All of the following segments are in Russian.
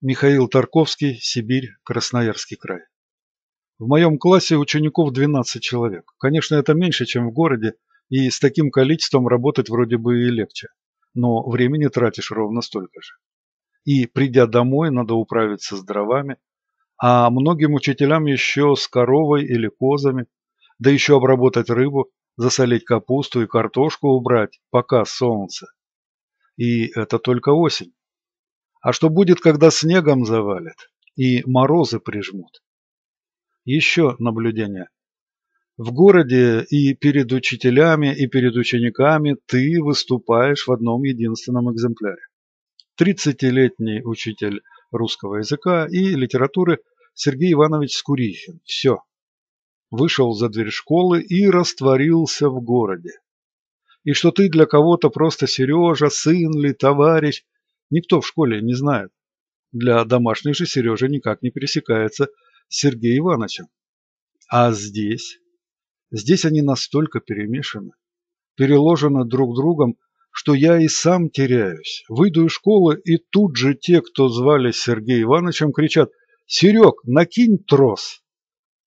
Михаил Тарковский, Сибирь, Красноярский край. В моем классе учеников 12 человек. Конечно, это меньше, чем в городе, и с таким количеством работать вроде бы и легче. Но времени тратишь ровно столько же. И придя домой, надо управиться с дровами, а многим учителям еще с коровой или козами, да еще обработать рыбу, засолить капусту и картошку убрать, пока солнце. И это только осень. А что будет, когда снегом завалит и морозы прижмут? Еще наблюдение. В городе и перед учителями, и перед учениками ты выступаешь в одном единственном экземпляре. 30-летний учитель русского языка и литературы Сергей Иванович Скурихин. Все. Вышел за дверь школы и растворился в городе. И что ты для кого-то просто Сережа, сын ли, товарищ – никто в школе не знает. Для домашней же Сережа никак не пересекается с Сергеем Ивановичем. А здесь? Здесь они настолько перемешаны, переложены друг другом, что я и сам теряюсь. Выйду из школы, и тут же те, кто звали Сергеем Ивановичем, кричат «Серег, накинь трос!»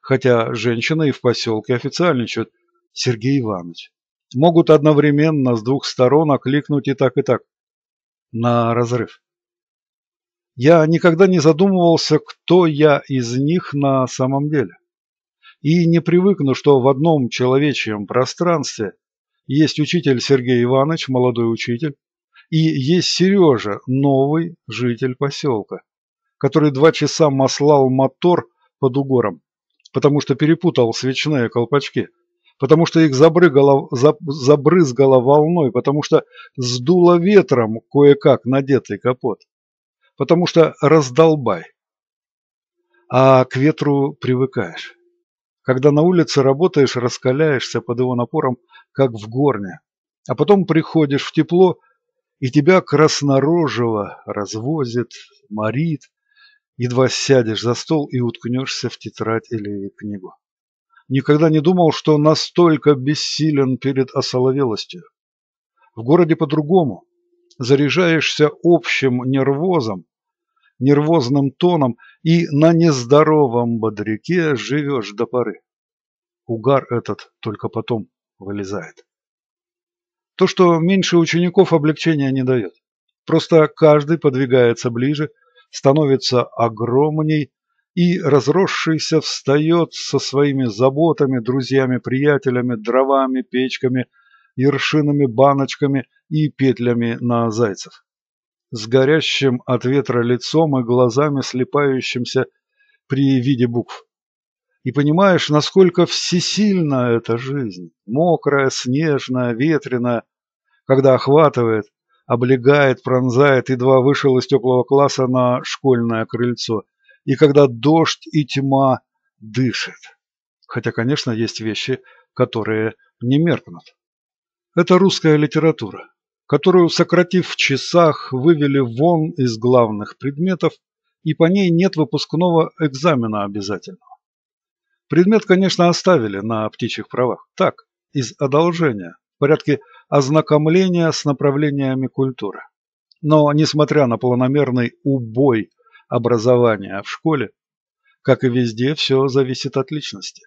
Хотя женщина и в поселке официальничают «Сергей Иванович». Могут одновременно с двух сторон окликнуть и так, и так на разрыв. Я никогда не задумывался, кто я из них на самом деле. И не привыкну, что в одном человечьем пространстве есть учитель Сергей Иванович, молодой учитель, и есть Сережа, новый житель поселка, который два часа маслал мотор под угором, потому что перепутал свечные колпачки, потому что их забрызгало, забрызгало волной, потому что сдуло ветром кое-как надетый капот, потому что раздолбай. А к ветру привыкаешь. Когда на улице работаешь, раскаляешься под его напором, как в горне, а потом приходишь в тепло, и тебя краснорожего развозит, морит, едва сядешь за стол и уткнешься в тетрадь или книгу никогда не думал, что настолько бессилен перед осоловелостью. В городе по-другому. Заряжаешься общим нервозом, нервозным тоном и на нездоровом бодряке живешь до поры. Угар этот только потом вылезает. То, что меньше учеников, облегчения не дает. Просто каждый подвигается ближе, становится огромней, и разросшийся встает со своими заботами, друзьями, приятелями, дровами, печками, ершинами, баночками и петлями на зайцев. С горящим от ветра лицом и глазами слепающимся при виде букв. И понимаешь, насколько всесильна эта жизнь, мокрая, снежная, ветреная, когда охватывает, облегает, пронзает, едва вышел из теплого класса на школьное крыльцо – и когда дождь и тьма дышит. Хотя, конечно, есть вещи, которые не меркнут. Это русская литература, которую, сократив в часах, вывели вон из главных предметов, и по ней нет выпускного экзамена обязательного. Предмет, конечно, оставили на птичьих правах. Так, из одолжения, в порядке ознакомления с направлениями культуры. Но, несмотря на планомерный убой образования а в школе, как и везде, все зависит от личности.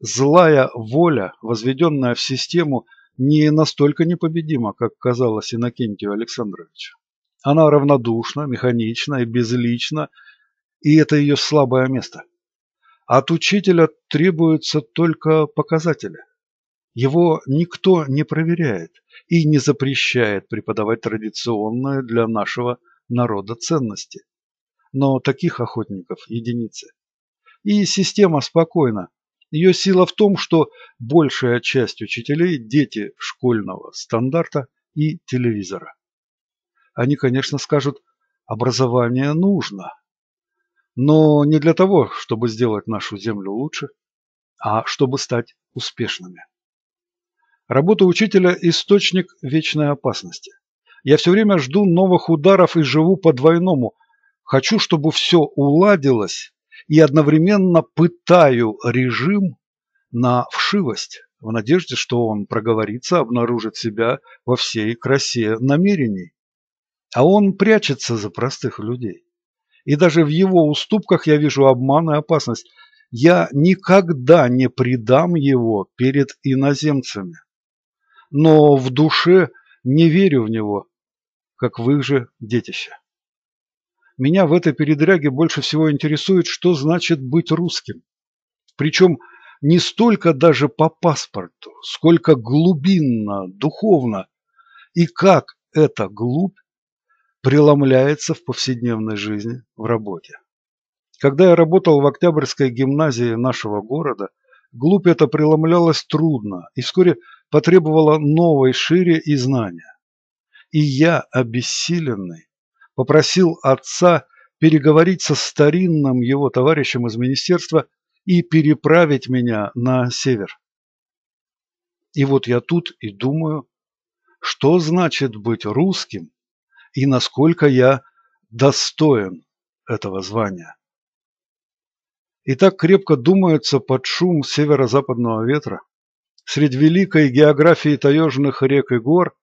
Злая воля, возведенная в систему, не настолько непобедима, как казалось Иннокентию Александровичу. Она равнодушна, механична и безлична, и это ее слабое место. От учителя требуются только показатели. Его никто не проверяет и не запрещает преподавать традиционные для нашего народа ценности но таких охотников единицы. И система спокойна. Ее сила в том, что большая часть учителей – дети школьного стандарта и телевизора. Они, конечно, скажут, образование нужно, но не для того, чтобы сделать нашу землю лучше, а чтобы стать успешными. Работа учителя – источник вечной опасности. Я все время жду новых ударов и живу по-двойному, Хочу, чтобы все уладилось и одновременно пытаю режим на вшивость в надежде, что он проговорится, обнаружит себя во всей красе намерений. А он прячется за простых людей. И даже в его уступках я вижу обман и опасность. Я никогда не предам его перед иноземцами. Но в душе не верю в него, как в их же детище. Меня в этой передряге больше всего интересует, что значит быть русским. Причем не столько даже по паспорту, сколько глубинно, духовно. И как эта глубь преломляется в повседневной жизни, в работе. Когда я работал в Октябрьской гимназии нашего города, глубь эта преломлялась трудно и вскоре потребовала новой шире и знания. И я, обессиленный, попросил отца переговорить со старинным его товарищем из министерства и переправить меня на север. И вот я тут и думаю, что значит быть русским и насколько я достоин этого звания. И так крепко думается под шум северо-западного ветра, среди великой географии таежных рек и гор,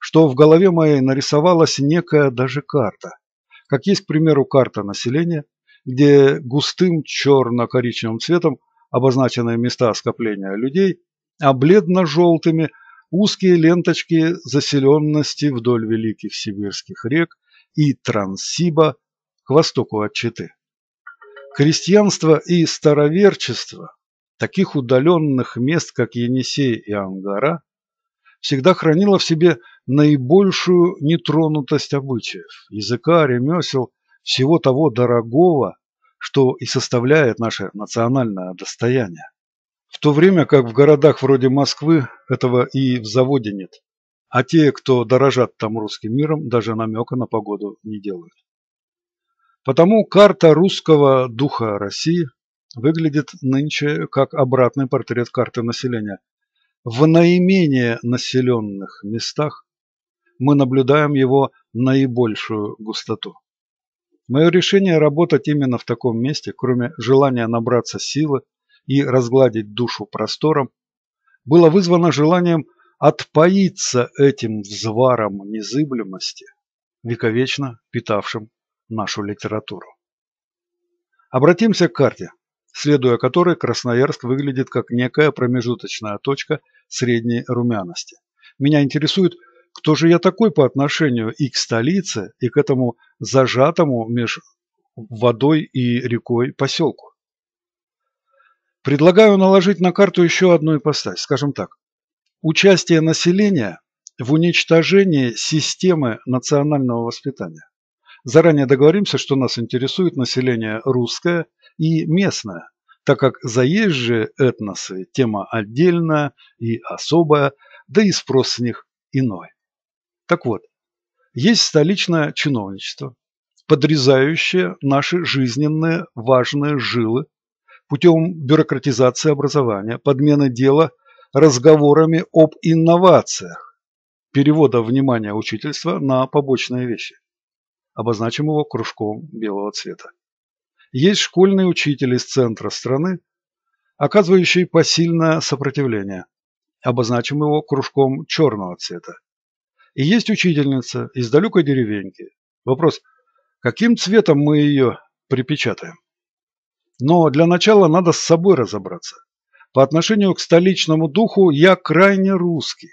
что в голове моей нарисовалась некая даже карта. Как есть, к примеру, карта населения, где густым черно-коричневым цветом обозначены места скопления людей, а бледно-желтыми узкие ленточки заселенности вдоль великих сибирских рек и Транссиба к востоку от Читы. Крестьянство и староверчество таких удаленных мест, как Енисей и Ангара, всегда хранило в себе наибольшую нетронутость обычаев, языка, ремесел, всего того дорогого, что и составляет наше национальное достояние. В то время как в городах вроде Москвы этого и в заводе нет. А те, кто дорожат там русским миром, даже намека на погоду не делают. Потому карта русского духа России выглядит нынче как обратный портрет карты населения. В наименее населенных местах мы наблюдаем его наибольшую густоту. Мое решение работать именно в таком месте, кроме желания набраться силы и разгладить душу простором, было вызвано желанием отпоиться этим взваром незыблемости, вековечно питавшим нашу литературу. Обратимся к карте, следуя которой Красноярск выглядит как некая промежуточная точка средней румяности. Меня интересует, кто же я такой по отношению и к столице, и к этому зажатому меж водой и рекой поселку? Предлагаю наложить на карту еще одну ипостась, скажем так. Участие населения в уничтожении системы национального воспитания. Заранее договоримся, что нас интересует население русское и местное, так как заезжие этносы – тема отдельная и особая, да и спрос с них иной. Так вот, есть столичное чиновничество, подрезающее наши жизненные важные жилы путем бюрократизации образования, подмены дела разговорами об инновациях, перевода внимания учительства на побочные вещи. Обозначим его кружком белого цвета. Есть школьные учители из центра страны, оказывающие посильное сопротивление. Обозначим его кружком черного цвета. И есть учительница из далекой деревеньки. Вопрос, каким цветом мы ее припечатаем? Но для начала надо с собой разобраться. По отношению к столичному духу я крайне русский,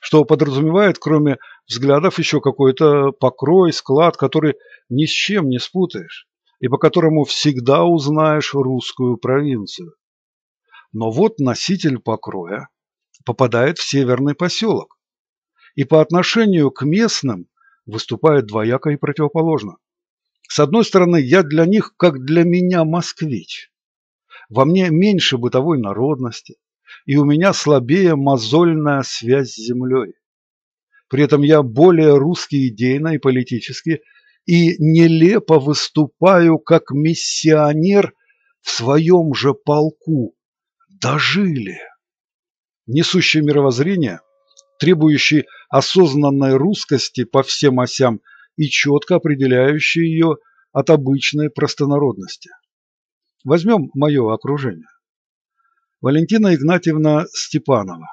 что подразумевает, кроме взглядов, еще какой-то покрой, склад, который ни с чем не спутаешь и по которому всегда узнаешь русскую провинцию. Но вот носитель покроя попадает в северный поселок, и по отношению к местным выступает двояко и противоположно. С одной стороны, я для них, как для меня, москвич. Во мне меньше бытовой народности, и у меня слабее мозольная связь с землей. При этом я более русский идейно и политически, и нелепо выступаю как миссионер в своем же полку. Дожили. Несущее мировоззрение – требующий осознанной русскости по всем осям и четко определяющий ее от обычной простонародности. Возьмем мое окружение. Валентина Игнатьевна Степанова,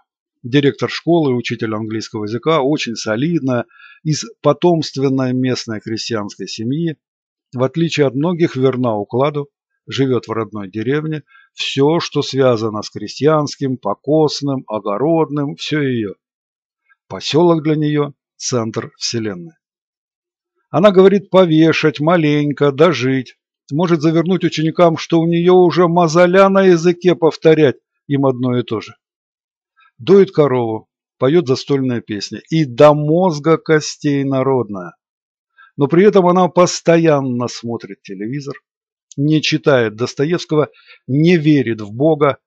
директор школы, учитель английского языка, очень солидная, из потомственной местной крестьянской семьи, в отличие от многих верна укладу, живет в родной деревне, все, что связано с крестьянским, покосным, огородным, все ее. Поселок для нее – центр вселенной. Она говорит повешать, маленько, дожить. Может завернуть ученикам, что у нее уже мозоля на языке повторять им одно и то же. Дует корову, поет застольная песня. И до мозга костей народная. Но при этом она постоянно смотрит телевизор, не читает Достоевского, не верит в Бога,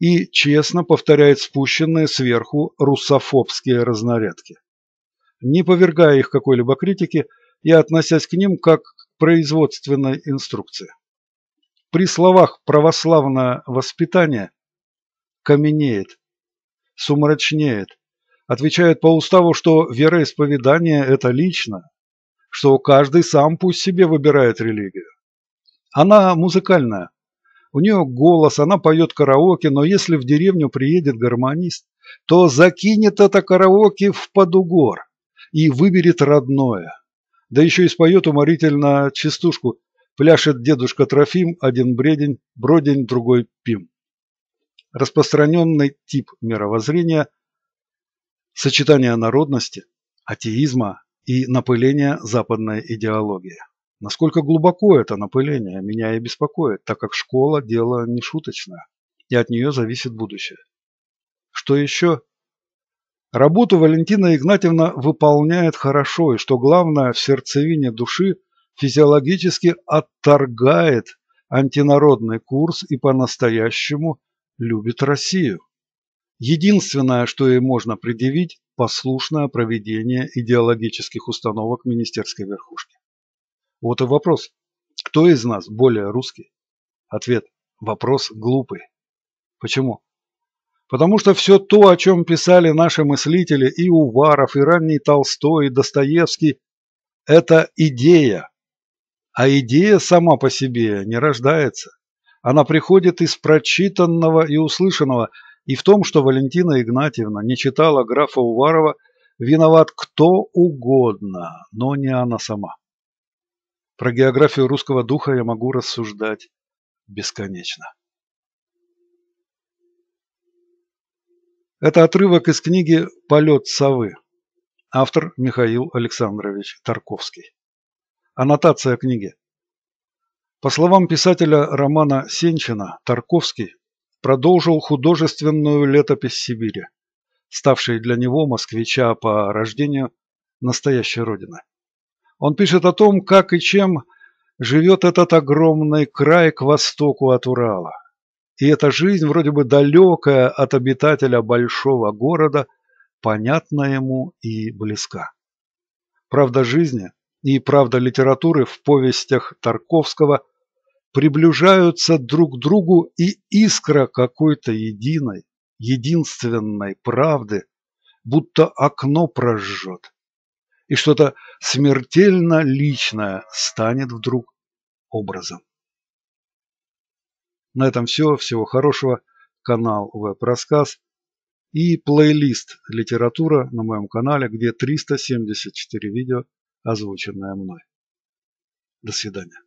и честно повторяет спущенные сверху руссофобские разнарядки. Не повергая их какой-либо критике и относясь к ним как к производственной инструкции. При словах «православное воспитание» каменеет, сумрачнеет, отвечает по уставу, что вероисповедание – это лично, что каждый сам пусть себе выбирает религию. Она музыкальная, у нее голос, она поет караоке, но если в деревню приедет гармонист, то закинет это караоке в подугор и выберет родное. Да еще и споет уморительно частушку «Пляшет дедушка Трофим, один бредень, бродень, другой пим». Распространенный тип мировоззрения – сочетание народности, атеизма и напыления западной идеологии. Насколько глубоко это напыление меня и беспокоит, так как школа – дело не шуточное, и от нее зависит будущее. Что еще? Работу Валентина Игнатьевна выполняет хорошо, и что главное, в сердцевине души физиологически отторгает антинародный курс и по-настоящему любит Россию. Единственное, что ей можно предъявить – послушное проведение идеологических установок министерской верхушки. Вот и вопрос, кто из нас более русский? Ответ – вопрос глупый. Почему? Потому что все то, о чем писали наши мыслители и Уваров, и ранний Толстой, и Достоевский – это идея. А идея сама по себе не рождается. Она приходит из прочитанного и услышанного, и в том, что Валентина Игнатьевна не читала графа Уварова, виноват кто угодно, но не она сама. Про географию русского духа я могу рассуждать бесконечно. Это отрывок из книги «Полет совы». Автор Михаил Александрович Тарковский. Аннотация книги. По словам писателя Романа Сенчина, Тарковский продолжил художественную летопись Сибири, ставшей для него, москвича по рождению, настоящей родиной. Он пишет о том, как и чем живет этот огромный край к востоку от Урала. И эта жизнь, вроде бы далекая от обитателя большого города, понятна ему и близка. Правда жизни и правда литературы в повестях Тарковского приближаются друг к другу, и искра какой-то единой, единственной правды, будто окно прожжет, и что-то смертельно личное станет вдруг образом. На этом все. Всего хорошего. Канал Веб-рассказ и плейлист «Литература» на моем канале, где 374 видео, озвученное мной. До свидания.